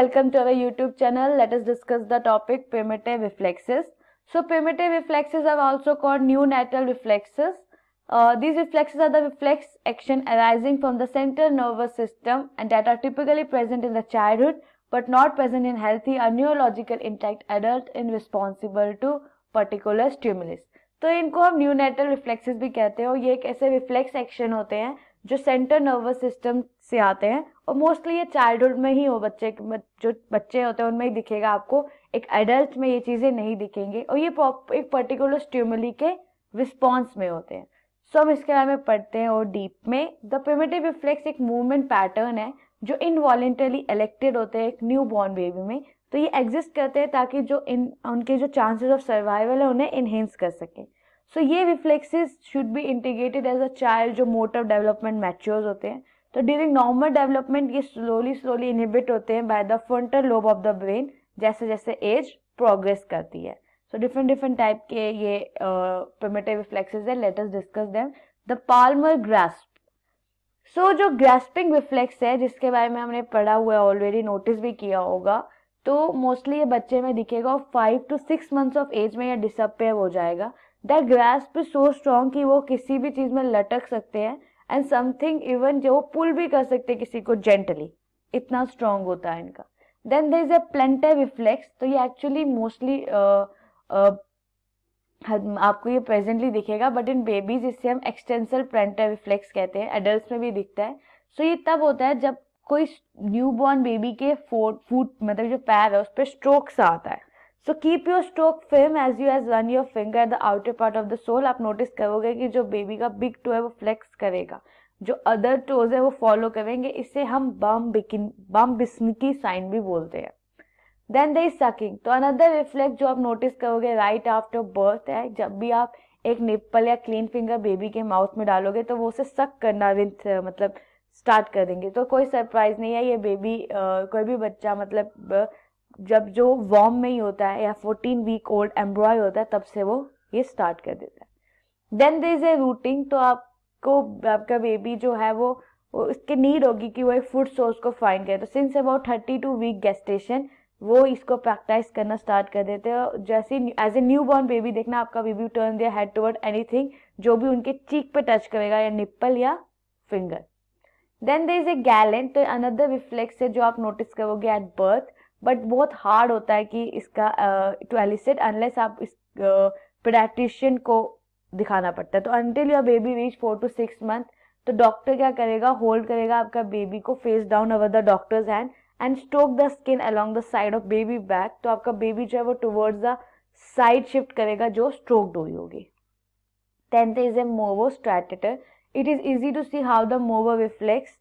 welcome to our YouTube channel let us discuss the topic primitive reflexes so primitive reflexes are also called neonatal reflexes these reflexes are the reflex action arising from the central nervous system and that are typically present in the hood but not present in healthy a neurological intact adult in responsible to particular stimulus तो इनको हम new neonatal reflexes भी कहते हैं और ये एक ऐसे रिफ्लेक्स एक्शन होते हैं जो सेंटर नर्वस सिस्टम से आते हैं और मोस्टली ये चाइल्डहुड में ही हो बच्चे जो बच्चे होते हैं उनमें ही दिखेगा आपको एक एडल्ट में ये चीज़ें नहीं दिखेंगी और ये एक पर्टिकुलर स्ट्यूमली के रिस्पॉन्स में होते हैं सो so, हम इसके बारे में पढ़ते हैं और डीप में द प्रिमेटिव रिफ्लेक्स एक मूवमेंट पैटर्न है जो इनवॉलेंटरली इलेक्टेड होते हैं एक न्यू बॉर्न बेबी में तो ये एग्जिस्ट करते हैं ताकि जो इन उनके जो चांसेस ऑफ सर्वाइवल है उन्हें इन्हेंस कर सकें सो ये reflexes should be integrated as a child जो मोटर डेवलपमेंट मैच्योर्स होते हैं तो ड्यूरिंग नॉर्मल डेवलपमेंट ये स्लोली स्लोली इनहिबिट होते हैं by the frontal lobe of the brain जैसे जैसे एज प्रोग्रेस करती है सो डिफरेंट डिफरेंट टाइप के ये प्रमेटिव रिफ्लेक्सेज है let's discuss them the palmar grasp so जो ग्रास्पिंग रिफ्लेक्स है जिसके बारे में हमने पढ़ा हुआ है ऑलरेडी नोटिस भी किया होगा तो मोस्टली ये बच्चे में दिखेगा और five to six months of age में यह डिसअपेयर हो जाएगा the grasp is so strong कि वो किसी भी चीज़ में लटक सकते हैं एंड समथिंग इवन जो वो पुल भी कर सकते हैं किसी को जेंटली इतना स्ट्रॉन्ग होता है इनका then there is a plantar reflex तो ये एक्चुअली मोस्टली uh, uh, आपको ये प्रेजेंटली दिखेगा बट इन बेबीज इससे हम एक्सटेंसल प्लेंटर रिफ्लेक्स कहते हैं एडल्ट में भी दिखता है सो so ये तब होता है जब कोई न्यू बॉर्न बेबी के फोट फूट मतलब जो पैर है उस पर स्ट्रोक्स आता है so keep your stroke firm as you as one your finger the outer part of the sole आप नोटिस करोगे कि जो बेबी का बिग टो है वो फ्लेक्स करेगा जो अदर टोज है वो फॉलो करेंगे इसे हम बम बिकिन बम बिस्मिकी साइन भी बोलते हैं देन दे इज सकिंग तो अनदर रिफ्लेक्स जो आप नोटिस करोगे राइट आफ्टर बर्थ है जब भी आप एक निप्पल या क्लीन फिंगर बेबी के माउथ में डालोगे तो वो उसे सक करना विथ uh, मतलब स्टार्ट कर देंगे तो कोई सरप्राइज नहीं है ये बेबी uh, कोई भी बच्चा मतलब uh, जब जो वॉम में ही होता है या फोर्टीन वीक ओल्ड एम्ब्रॉय होता है तब से वो ये स्टार्ट कर देता है then there is a rooting तो आपको आपका बेबी जो है वो उसके नीड होगी कि वो एक फूड सोर्स को फाइंड करे तो since about thirty two week gestation वो इसको प्रैक्टाइज करना स्टार्ट कर देते हैं जैसे as a newborn baby देखना आपका बेबी टर्न दिया हेड टूवर्ड एनीथिंग जो भी उनके चीक पे टच करेगा या निप्पल या finger then there is a Galant तो अनदर रिफ्लेक्स है जो आप नोटिस करोगे एट बर्थ बट बहुत हार्ड होता है कि इसका टू एलिसिट अनलेस आप इस पेडाट्रिशियन uh, को दिखाना पड़ता है तो until your baby reach four to six month तो डॉक्टर क्या करेगा होल्ड करेगा आपका बेबी को face down over the doctor's hand and stroke the skin along the side of baby back तो आपका बेबी जो है वो टूवर्ड्स द साइड शिफ्ट करेगा जो स्ट्रोक डोई होगी tenth is a Moro startle it is easy to see how the Moro reflex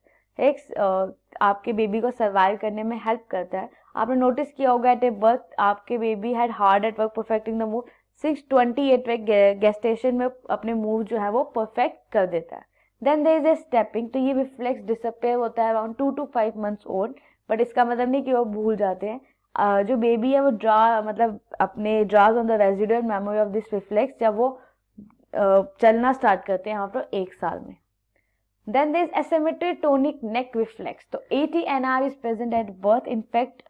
एक आपके बेबी को सर्वाइव करने में हेल्प करता है आपने नोटिस किया होगा एट ए बर्थ आपके baby had hard at work perfecting the move six twenty eight way gestation में अपने मूव जो है वो परफेक्ट कर देता है then there is a stepping तो ये रिफ्लेक्स डिसअपेयर होता है around two to five months old but इसका मतलब नहीं कि वो भूल जाते हैं uh, जो बेबी है वो ड्रा मतलब अपने draws on the resident memory of this reflex जब वो uh, चलना स्टार्ट करते हैं पर एक साल में then is asymmetry tonic neck reflex तो A T N R is present at birth in fact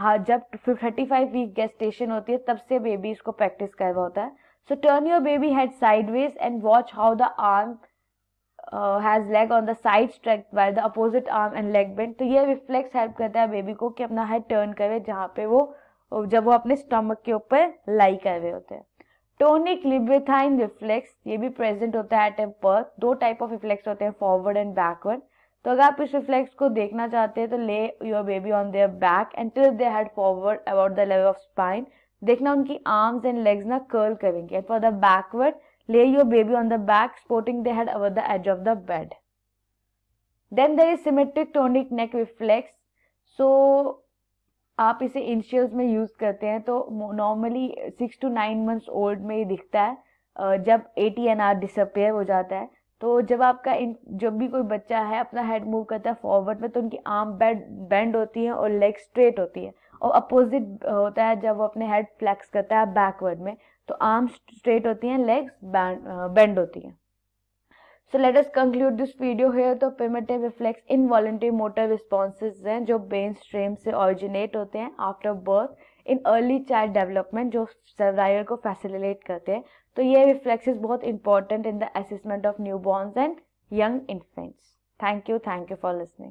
हाँ जब थर्टी फाइव वीक गेस्टेशन होती है तब से बेबी इसको प्रैक्टिस कर रहा होता है so turn your baby head sideways and watch how the arm has leg on the side stretch by the opposite arm and leg bend तो ये रिफ्लेक्स हेल्प करता है बेबी को कि अपना हेड टर्न करे जहाँ पे वो जब वो अपने स्टमक के ऊपर लाई कर रहे होते हैं टोनिक लिब्रेथाइन रिफ्लेक्स ये भी प्रेजेंट होता है एट ए बर्थ दो टाइप ऑफ रिफ्लेक्स होते हैं फॉरवर्ड एंड बैकवर्ड तो अगर आप इस रिफ्लेक्स को देखना चाहते हैं तो lay your baby on their back and tilt their head forward about the level of spine देखना उनकी आर्म्स एंड लेग्स ना कर्ल करेंगे for the backward lay your baby on the back supporting the head about the edge of the bed then there is symmetric tonic neck reflex so आप इसे initials में use करते हैं तो normally six to nine months old में ये दिखता है जब A T N R disappear हो जाता है तो जब आपका इन जब भी कोई बच्चा है अपना हेड मूव करता है फॉरवर्ड में तो उनकी आर्म बैंड बैंड होती है और लेग स्ट्रेट होती है और अपोजिट होता है जब वो अपने हेड फ्लैक्स करता है बैकवर्ड में तो आर्म स्ट्रेट होती हैं लेग्स बैंड होती हैं so let us conclude this video है तो primitive reflex involuntary motor responses हैं जो ब्रेन स्ट्रेम से ऑरिजिनेट होते हैं after birth in early child development जो सर्वाइवर को फैसिलिटेट करते हैं तो ये रिफ्लेक्सेज बहुत important in the assessment of newborns and young infants thank you thank you for listening